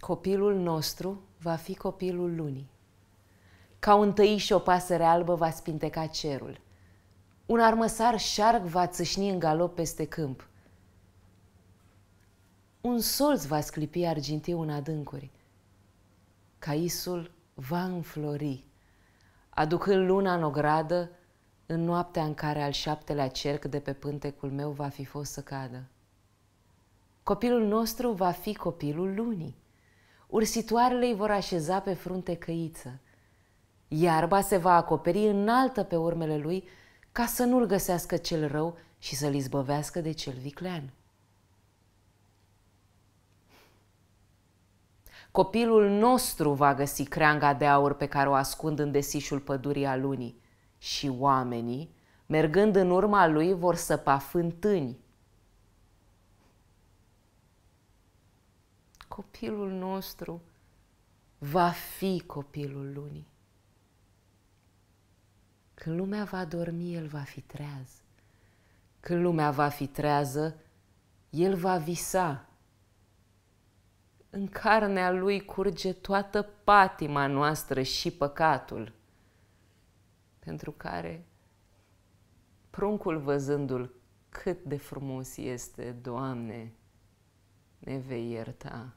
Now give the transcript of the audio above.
Copilul nostru va fi copilul lunii. Ca un tăiș o pasăre albă va spinteca cerul. Un armăsar șarg va țâșni în galop peste câmp. Un solț va sclipi argintiu în adâncuri. Caisul va înflori, aducând luna în ogradă, în noaptea în care al șaptelea cerc de pe pântecul meu va fi fost să cadă. Copilul nostru va fi copilul lunii ursitoarele îi vor așeza pe frunte căiță. Iarba se va acoperi înaltă pe urmele lui ca să nu-l găsească cel rău și să-l izbăvească de cel viclean. Copilul nostru va găsi creanga de aur pe care o ascund în desișul pădurii a lunii și oamenii, mergând în urma lui, vor săpa fântâni copilul nostru va fi copilul lunii. Când lumea va dormi, el va fi treaz. Când lumea va fi trează, el va visa. În carnea lui curge toată patima noastră și păcatul, pentru care pruncul văzându-l cât de frumos este, Doamne, ne vei ierta.